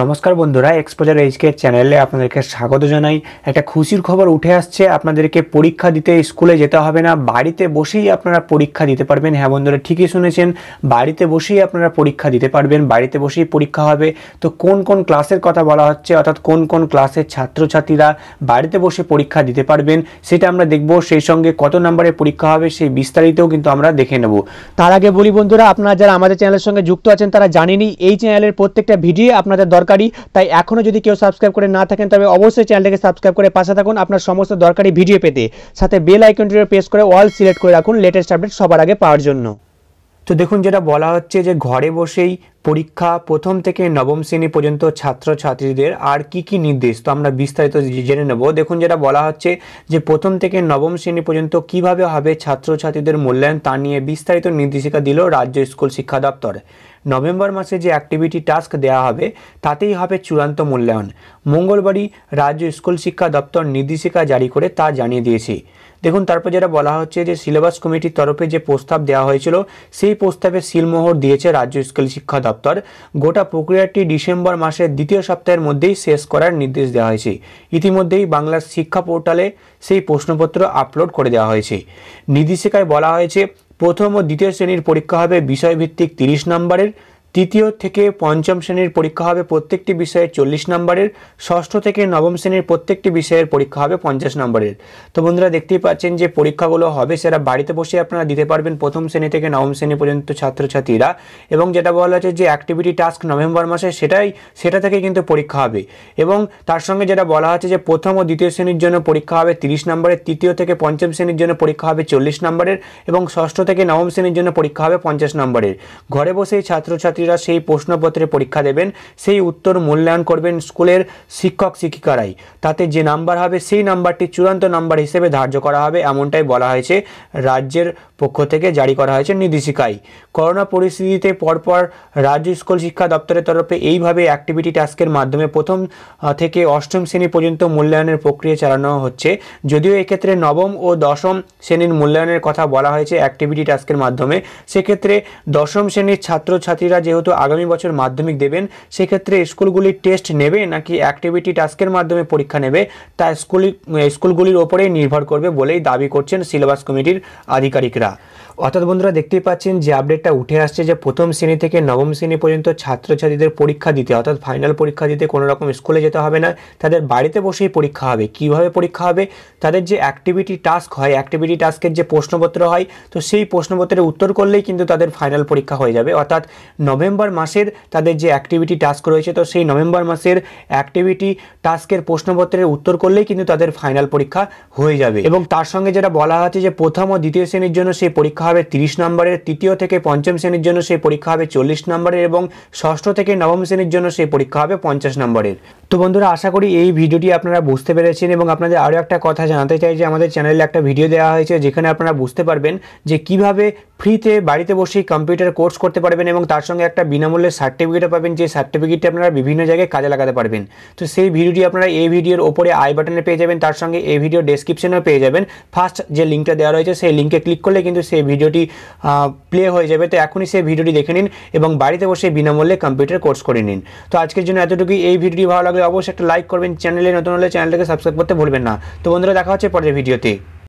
নমস্কার বন্ধুরা exposure HK চ্যানেলে আপনাদেরকে স্বাগত জানাই একটা খুশির খবর উঠে আসছে আপনাদেরকে পরীক্ষা দিতে স্কুলে যেতে হবে না বাড়িতে বসেই আপনারা পরীক্ষা দিতে পারবেন হ্যাঁ বন্ধুরা ঠিকই শুনেছেন বাড়িতে বসেই আপনারা পরীক্ষা দিতে পারবেন বাড়িতে বসেই পরীক্ষা হবে তো কোন কোন ক্লাসের কথা বলা হচ্ছে অর্থাৎ কোন কোন ক্লাসের ছাত্রছাত্রীরা বাড়িতে বসে পরীক্ষা দিতে পারবেন সেটা আমরা দেখব সেই সঙ্গে কত নম্বরের পরীক্ষা হবে সেই বিস্তারিতও কিন্তু আমরা দেখে নেব তার আগে বলি বন্ধুরা আপনারা যারা আমাদের চ্যানেলের সঙ্গে যুক্ত আছেন তারা জানেনি এই চ্যানেলের প্রত্যেকটা ভিডিও আপনাদের দরকারি তাই এখনও যদি কেউ সাবস্ক্রাইব করে না থাকেন তবে অবশ্যই চ্যানেলটাকে সাবস্ক্রাইব করে পাশে থাকুন আপনার সমস্ত দরকারি ভিডিও পেতে সাথে বেল আইকনটি প্রেস করে অল সিলেক্ট করে রাখুন লেটেস্ট আপডেট সবার আগে পাওয়ার জন্য তো দেখুন যেটা বলা হচ্ছে যে ঘরে বসেই পরীক্ষা প্রথম থেকে নবম শ্রেণী পর্যন্ত ছাত্রছাত্রীদের আর কি কি নির্দেশ তো আমরা বিস্তারিত জেনে নেব দেখুন যেটা বলা হচ্ছে যে প্রথম থেকে নবম শ্রেণী পর্যন্ত কিভাবে হবে ছাত্রছাত্রীদের মূল্যায়ন তা নিয়ে বিস্তারিত নির্দেশিকা দিল রাজ্য স্কুল শিক্ষা দপ্তর নভেম্বর মাসে যে অ্যাক্টিভিটি টাস্ক দেওয়া হবে তাতেই হবে চূড়ান্ত মূল্যায়ন মঙ্গলবারই রাজ্য স্কুল শিক্ষা দপ্তর নির্দেশিকা জারি করে তা জানিয়ে দিয়েছি দেখুন তারপর যেটা বলা হচ্ছে যে সিলেবাস কমিটির তরফে যে প্রস্তাব দেওয়া হয়েছিল সেই প্রস্তাবে সিলমোহর দিয়েছে রাজ্য স্কুল শিক্ষা দপ্তর দপ্তর গোটা প্রক্রিয়াটি ডিসেম্বর মাসের দ্বিতীয় সপ্তাহের মধ্যেই শেষ করার নির্দেশ দেওয়া হয়েছে ইতিমধ্যেই বাংলার শিক্ষা পোর্টালে সেই প্রশ্নপত্র আপলোড করে দেওয়া হয়েছে নির্দেশিকায় বলা হয়েছে প্রথম ও দ্বিতীয় শ্রেণীর পরীক্ষা হবে বিষয়ভিত্তিক তিরিশ নম্বরের তৃতীয় থেকে পঞ্চম শ্রেণীর পরীক্ষা হবে প্রত্যেকটি বিষয়ের চল্লিশ নম্বরের ষষ্ঠ থেকে নবম শ্রেণীর প্রত্যেকটি বিষয়ের পরীক্ষা হবে পঞ্চাশ নম্বরের তো বন্ধুরা দেখতেই পাচ্ছেন যে পরীক্ষাগুলো হবে সেটা বাড়িতে বসে আপনারা দিতে পারবেন প্রথম শ্রেণী থেকে নবম শ্রেণী পর্যন্ত ছাত্রছাত্রীরা এবং যেটা বলা হচ্ছে যে অ্যাক্টিভিটি টাস্ক নভেম্বর মাসে সেটাই সেটা থেকে কিন্তু পরীক্ষা হবে এবং তার সঙ্গে যেটা বলা হচ্ছে যে প্রথম ও দ্বিতীয় শ্রেণীর জন্য পরীক্ষা হবে তিরিশ নম্বরের তৃতীয় থেকে পঞ্চম শ্রেণীর জন্য পরীক্ষা হবে চল্লিশ নম্বরের এবং ষষ্ঠ থেকে নবম শ্রেণীর জন্য পরীক্ষা হবে পঞ্চাশ নম্বরের ঘরে বসেই ছাত্রছাত্রী ছাত্রছাত্রীরা সেই প্রশ্নপত্রে পরীক্ষা দেবেন সেই উত্তর মূল্যায়ন করবেন স্কুলের শিক্ষক শিক্ষিকারাই তাতে যে নাম্বার হবে সেই নাম্বারটি চূড়ান্ত নাম্বার হিসেবে ধার্য করা হবে এমনটাই বলা হয়েছে রাজ্যের পক্ষ থেকে জারি করা হয়েছে নির্দেশিকায় করোনা পরিস্থিতিতে পরপর রাজ্য স্কুল শিক্ষা দপ্তরের তরফে এইভাবে অ্যাক্টিভিটি টাস্কের মাধ্যমে প্রথম থেকে অষ্টম শ্রেণী পর্যন্ত মূল্যায়নের প্রক্রিয়া চালানো হচ্ছে যদিও এক্ষেত্রে নবম ও দশম শ্রেণীর মূল্যায়নের কথা বলা হয়েছে অ্যাক্টিভিটি টাস্কের মাধ্যমে সেক্ষেত্রে দশম শ্রেণীর ছাত্রছাত্রীরা যে যেহেতু আগামী বছর মাধ্যমিক দেবেন সেক্ষেত্রে স্কুলগুলি টেস্ট নেবে নাকি অ্যাক্টিভিটি টাস্কের মাধ্যমে পরীক্ষা নেবে তা স্কুল স্কুলগুলির ওপরেই নির্ভর করবে বলেই দাবি করছেন সিলেবাস কমিটির আধিকারিকরা অর্থাৎ বন্ধুরা দেখতেই পাচ্ছেন যে আপডেটটা উঠে আসছে যে প্রথম শ্রেণী থেকে নবম শ্রেণী পর্যন্ত ছাত্রছাত্রীদের পরীক্ষা দিতে অর্থাৎ ফাইনাল পরীক্ষা দিতে কোনো রকম স্কুলে যেতে হবে না তাদের বাড়িতে বসেই পরীক্ষা হবে কিভাবে পরীক্ষা হবে তাদের যে অ্যাক্টিভিটি টাস্ক হয় অ্যাক্টিভিটি টাস্কের যে প্রশ্নপত্র হয় তো সেই প্রশ্নপত্রের উত্তর করলেই কিন্তু তাদের ফাইনাল পরীক্ষা হয়ে যাবে অর্থাৎ নভেম্বর মাসের তাদের যে অ্যাক্টিভিটি টাস্ক রয়েছে তো সেই নভেম্বর মাসের অ্যাক্টিভিটি টাস্কের প্রশ্নপত্রের উত্তর করলেই কিন্তু তাদের ফাইনাল পরীক্ষা হয়ে যাবে এবং তার সঙ্গে যেটা বলা আছে যে প্রথম ও দ্বিতীয় শ্রেণীর জন্য সেই পরীক্ষা হবে তিরিশ নম্বরের তৃতীয় থেকে পঞ্চম শ্রেণীর জন্য সেই পরীক্ষা হবে চল্লিশ নম্বরের এবং ষষ্ঠ থেকে নবম শ্রেণীর জন্য সেই পরীক্ষা হবে পঞ্চাশ নম্বরের তো বন্ধুরা আশা করি এই ভিডিওটি আপনারা বুঝতে পেরেছেন এবং আপনাদের আরও একটা কথা জানাতে চাই যে আমাদের চ্যানেলে একটা ভিডিও দেওয়া হয়েছে যেখানে আপনারা বুঝতে পারবেন যে কিভাবে ফ্রিতে বাড়িতে বসেই কম্পিউটার কোর্স করতে পারবেন এবং তার সঙ্গে একটা বিনামূল্যে সার্টিফিকেটও পাবেন যে সার্টিফিকেটটি আপনারা বিভিন্ন জায়গায় কাজে লাগাতে পারবেন তো সেই ভিডিওটি আপনারা এই ভিডিওর ওপরে আই বাটনে পেয়ে যাবেন তার সঙ্গে এই ভিডিও ডেসক্রিপশনেও পেয়ে যাবেন ফার্স্ট যে লিঙ্কটা দেওয়া রয়েছে সেই লিঙ্কে ক্লিক করলে কিন্তু সেই ভিডিও ভিডিওটি প্লে হয়ে যাবে তো এখনই সেই ভিডিওটি দেখে নিন এবং বাড়িতে বসে বিনামূল্যে কম্পিউটার কোর্স করে নিন তো আজকের জন্য এতটুকুই এই ভিডিওটি ভালো লাগলে অবশ্যই একটা লাইক করবেন চ্যানেলে নতুন হলে চ্যানেলটাকে সাবস্ক্রাইব করতে ভুলবেন না তো বন্ধুরা দেখা হচ্ছে পরের ভিডিওতে